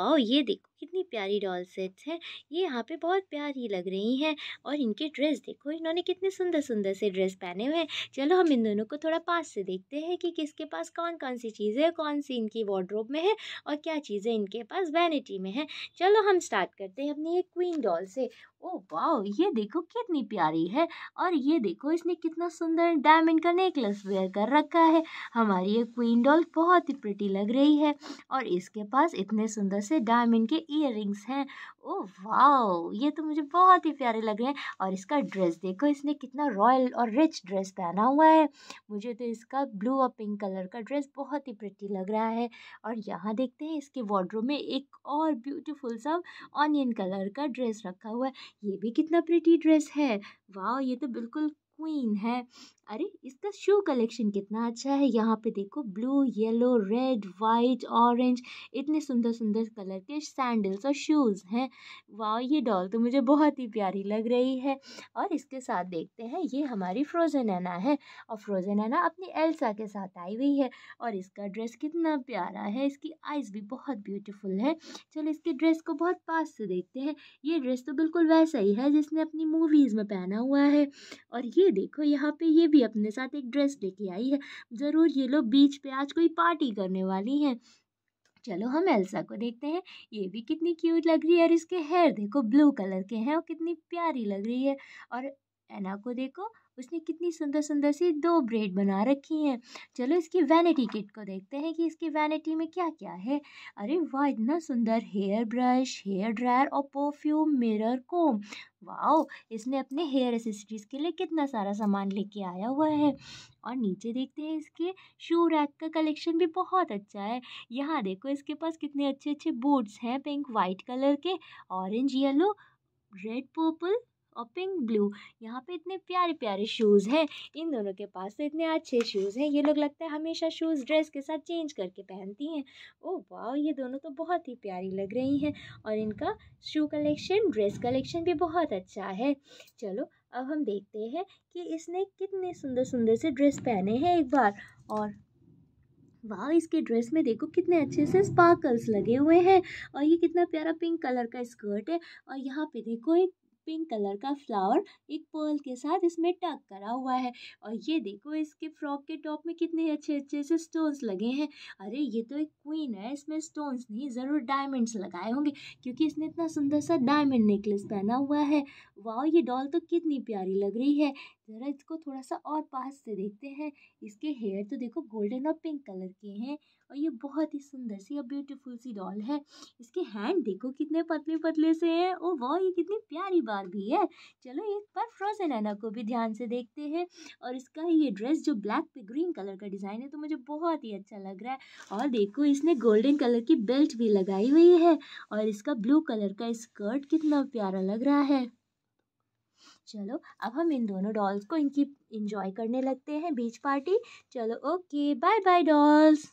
आओ ये देखो कितनी प्यारी डॉल सेट्स हैं ये यहाँ पे बहुत प्यारी लग रही हैं और इनके ड्रेस देखो इन्होंने कितने सुंदर सुंदर से ड्रेस पहने हुए हैं चलो हम इन दोनों को थोड़ा पास से देखते हैं कि किसके पास कौन कौन सी चीज़ें हैं कौन सी इनकी वार्ड्रोब में है और क्या चीज़ें इनके पास वैनिटी में है चलो हम स्टार्ट करते हैं अपनी एक क्वीन डॉल से ओ वाओ ये देखो कितनी प्यारी है और ये देखो इसने कितना सुंदर डायमंड का नेकलेस वेयर कर रखा है हमारी ये क्वीन डॉल बहुत ही प्रिटी लग रही है और इसके पास इतने सुंदर से डायमंड के इयर हैं ओ वाओ ये तो मुझे बहुत ही प्यारे लग रहे हैं और इसका ड्रेस देखो इसने कितना रॉयल और रिच ड्रेस पहना हुआ है मुझे तो इसका ब्लू और पिंक कलर का ड्रेस बहुत ही प्रिटी लग रहा है और यहाँ देखते हैं इसके वार्ड्रोब में एक और ब्यूटीफुल सा ऑनियन कलर का ड्रेस रखा हुआ है ये भी कितना प्रिटी ड्रेस है वाह ये तो बिल्कुल क्वीन है अरे इसका शू कलेक्शन कितना अच्छा है यहाँ पे देखो blue yellow red white orange इतने सुंदर सुंदर कलर के सैंडल्स और शूज़ हैं वाह ये डॉल तो मुझे बहुत ही प्यारी लग रही है और इसके साथ देखते हैं ये हमारी फ्रोज़न एना है और फ्रोज़न एना अपनी एल्सा के साथ आई हुई है और इसका ड्रेस कितना प्यारा है इसकी आइज़ भी बहुत ब्यूटीफुल है चलो इसके ड्रेस को बहुत पास से देखते हैं ये ड्रेस तो बिल्कुल वैसा ही है जिसने अपनी मूवीज़ में पहना हुआ है और ये ये देखो यहाँ पे ये भी अपने साथ एक ड्रेस लेके आई है ज़रूर ये लोग बीच पे आज कोई पार्टी करने वाली हैं चलो हम एल्सा को देखते हैं ये भी कितनी क्यूट लग रही है और इसके हेयर देखो ब्लू कलर के हैं और कितनी प्यारी लग रही है और एना को देखो उसने कितनी सुंदर सुंदर सी दो ब्रेड बना रखी हैं चलो इसकी वैनिटी किट को देखते हैं कि इसकी वैनिटी में क्या क्या है अरे वाह इतना सुंदर हेयर ब्रश हेयर ड्रायर और परफ्यूम मिरर कोम वाओ इसने अपने हेयर एसेसरीज के लिए कितना सारा सामान लेके आया हुआ है और नीचे देखते हैं इसके शू रैक का कलेक्शन भी बहुत अच्छा है यहाँ देखो इसके पास कितने अच्छे अच्छे बूट्स हैं पिंक वाइट कलर के ऑरेंज येलो रेड पर्पल और पिंक ब्लू यहाँ पे इतने प्यारे प्यारे शूज़ हैं इन दोनों के पास तो इतने अच्छे शूज़ हैं ये लोग लगता है हमेशा शूज़ ड्रेस के साथ चेंज करके पहनती हैं ओ वाह ये दोनों तो बहुत ही प्यारी लग रही हैं और इनका शू कलेक्शन ड्रेस कलेक्शन भी बहुत अच्छा है चलो अब हम देखते हैं कि इसने कितने सुंदर सुंदर से ड्रेस पहने हैं एक बार और वाह इसके ड्रेस में देखो कितने अच्छे से स्पार्कल्स लगे हुए हैं और ये कितना प्यारा पिंक कलर का स्कर्ट है और यहाँ पे देखो एक पिंक कलर का फ्लावर एक पर्ल के साथ इसमें टक करा हुआ है और ये देखो इसके फ्रॉक के टॉप में कितने अच्छे अच्छे से स्टोन्स लगे हैं अरे ये तो एक क्वीन है इसमें स्टोन्स नहीं ज़रूर डायमंड्स लगाए होंगे क्योंकि इसने इतना सुंदर सा डायमंड नेकलेस पहना हुआ है वाह ये डॉल तो कितनी प्यारी लग रही है जरा इसको थोड़ा सा और पास से देखते हैं इसके हेयर तो देखो गोल्डन और पिंक कलर के हैं और ये बहुत ही सुंदर सी और ब्यूटीफुल सी डॉल है इसके हैंड देखो कितने पतले पतले से हैं ओ वाह ये कितनी प्यारी बार भी है चलो एक बार फ्रोजन एना को भी ध्यान से देखते हैं और इसका ये ड्रेस जो ब्लैक पे ग्रीन कलर का डिज़ाइन है तो मुझे बहुत ही अच्छा लग रहा है और देखो इसने गोल्डन कलर की बेल्ट भी लगाई हुई है और इसका ब्लू कलर का स्कर्ट कितना प्यारा लग रहा है चलो अब हम इन दोनों डॉल्स को इनकी इंजॉय करने लगते हैं बीच पार्टी चलो ओके बाय बाय डॉल्स